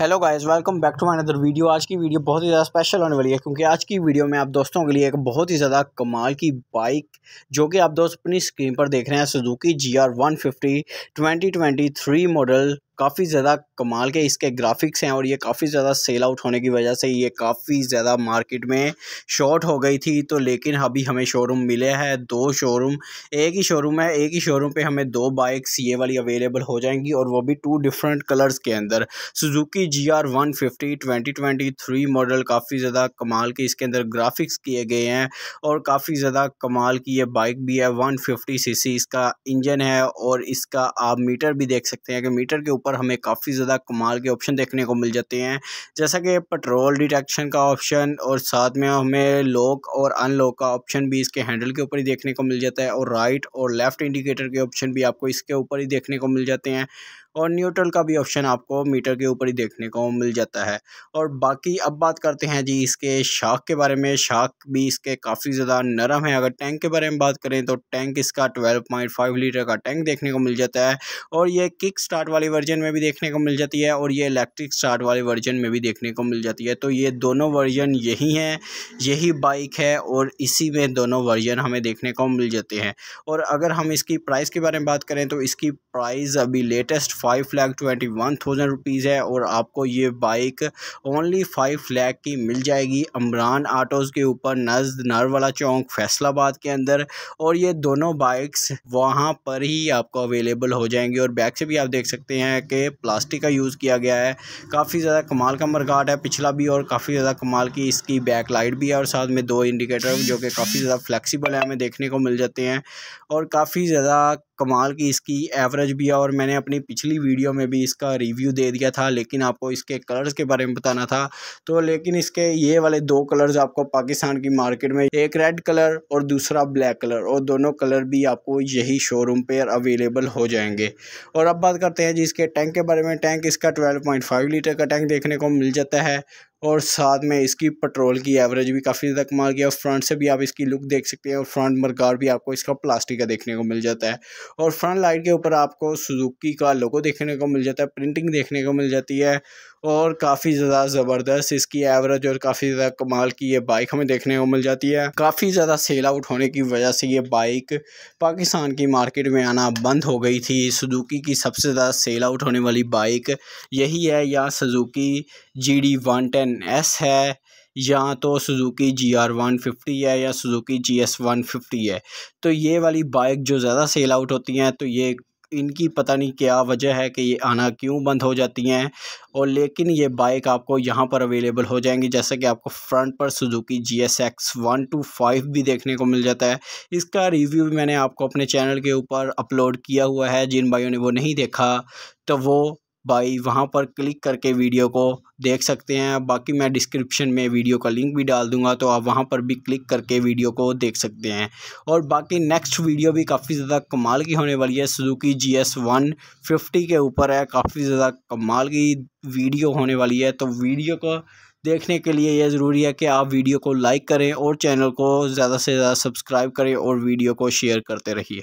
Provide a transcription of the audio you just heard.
hello guys welcome back to my other video आज की video बहुत ही ज़्यादा स्पेशल होने वाली है क्योंकि आज की वीडियो में आप दोस्तों के लिए एक बहुत ही ज़्यादा कमाल की बाइक जो कि आप दोस्त अपनी स्क्रीन पर देख रहे हैं Suzuki G R one fifty twenty twenty three model काफ़ी ज़्यादा कमाल के इसके ग्राफिक्स हैं और ये काफ़ी ज़्यादा सेल आउट होने की वजह से ये काफ़ी ज़्यादा मार्केट में शॉर्ट हो गई थी तो लेकिन अभी हमें शोरूम मिले हैं दो शोरूम एक ही शोरूम है एक ही शोरूम पे हमें दो बाइक्स ये वाली अवेलेबल हो जाएंगी और वो भी टू डिफरेंट कलर्स के अंदर Suzuki G R one fifty twenty twenty three model काफ़ी ज़्यादा कमाल के इसके अंदर ग्राफिक्स किए गए हैं और काफ़ी ज़्यादा कमाल की ये बाइक भी है वन फिफ्टी सी सी इसका इंजन है और इसका आप मीटर भी देख सकते हैं कि मीटर के ऊपर ऊपर हमें काफ़ी ज़्यादा कमाल के ऑप्शन देखने को मिल जाते हैं जैसा कि पेट्रोल डिटेक्शन का ऑप्शन और साथ में हमें लॉक और अनलॉक का ऑप्शन भी इसके हैंडल के ऊपर ही देखने को मिल जाता है और राइट और लेफ़्ट इंडिकेटर के ऑप्शन भी आपको इसके ऊपर ही देखने को मिल जाते हैं और न्यूट्रल का भी ऑप्शन आपको मीटर के ऊपर ही देखने को मिल जाता है और बाकी अब बात करते हैं जी इसके शाख के बारे में शाख भी इसके काफ़ी ज़्यादा नरम है अगर टैंक के बारे में बात करें तो टैंक इसका ट्वेल्व पॉइंट फाइव लीटर का टैंक देखने को मिल जाता है और ये किक स्टार्ट वाले वर्जन में भी देखने को मिल जाती है और ये इलेक्ट्रिक स्टार्ट वाले वर्जन में भी देखने को मिल जाती है तो ये दोनों वर्जन यही हैं यही बाइक है और इसी में दोनों वर्जन हमें देखने को मिल जाते हैं और अगर हम इसकी प्राइस के बारे में बात करें तो इसकी प्राइस अभी latest five lakh twenty one thousand rupees है और आपको ये बाइक ओनली फाइव लैख की मिल जाएगी अमरान आटोज़ के ऊपर नज़द नरवाला चौंक फैसलाबाद के अंदर और ये दोनों बाइक्स वहाँ पर ही आपको अवेलेबल हो जाएंगी और बैक से भी आप देख सकते हैं कि प्लास्टिक का यूज़ किया गया है काफ़ी ज़्यादा कमाल का मरगाट है पिछला भी और काफ़ी ज़्यादा कमाल की इसकी बैक लाइट भी है और साथ में दो इंडिकेटर जो कि काफ़ी ज़्यादा फ्लैक्सीबल है हमें देखने को मिल जाते हैं और काफ़ी ज़्यादा कमाल की इसकी एवरेज भी है और मैंने अपनी पिछली वीडियो में भी इसका रिव्यू दे दिया था लेकिन आपको इसके कलर्स के बारे में बताना था तो लेकिन इसके ये वाले दो कलर्स आपको पाकिस्तान की मार्केट में एक रेड कलर और दूसरा ब्लैक कलर और दोनों कलर भी आपको यही शोरूम पर अवेलेबल हो जाएंगे और अब बात करते हैं जी इसके टैंक के बारे में टैंक इसका ट्वेल्व पॉइंट फाइव लीटर का टैंक देखने को मिल जाता है और साथ में इसकी पेट्रोल की एवरेज भी काफ़ी ज़्यादा कमाल की है और फ्रंट से भी आप इसकी लुक देख सकते हैं और फ्रंट मरगार भी आपको इसका प्लास्टिक का देखने को मिल जाता है और फ्रंट लाइट के ऊपर आपको सुजुकी का लोगो देखने को मिल जाता है प्रिंटिंग देखने को मिल जाती है और काफ़ी ज़्यादा ज़बरदस्त इसकी एवरेज और काफ़ी ज़्यादा कमाल की ये बाइक हमें देखने को मिल जाती है काफ़ी ज़्यादा सेल आउट होने की वजह से ये बाइक पाकिस्तान की मार्केट में आना बंद हो गई थी सुजुकी की सबसे ज़्यादा सेल आउट होने वाली बाइक यही है या Suzuki G D one ten S है या तो Suzuki G R one fifty है या Suzuki G S one fifty है तो ये वाली बाइक जो ज़्यादा सेल आउट होती हैं तो ये इनकी पता नहीं क्या वजह है कि ये आना क्यों बंद हो जाती हैं और लेकिन ये बाइक आपको यहाँ पर अवेलेबल हो जाएंगी जैसा कि आपको फ्रंट पर Suzuki G S X one two five भी देखने को मिल जाता है इसका रिव्यू भी मैंने आपको अपने चैनल के ऊपर अपलोड किया हुआ है जिन भाइयों ने वो नहीं देखा तो वो भाई वहाँ पर क्लिक करके वीडियो को देख सकते हैं बाकी मैं डिस्क्रिप्शन में वीडियो का लिंक भी डाल दूंगा तो आप वहाँ पर भी क्लिक करके वीडियो को देख सकते हैं और बाकी नेक्स्ट वीडियो भी काफ़ी ज़्यादा कमाल की होने वाली है Suzuki G S one fifty के ऊपर है काफ़ी ज़्यादा कमाल की वीडियो होने वाली है तो वीडियो को देखने के लिए यह ज़रूरी है कि आप वीडियो को लाइक करें और चैनल को ज़्यादा से ज़्यादा सब्सक्राइब करें और वीडियो को शेयर करते रहिए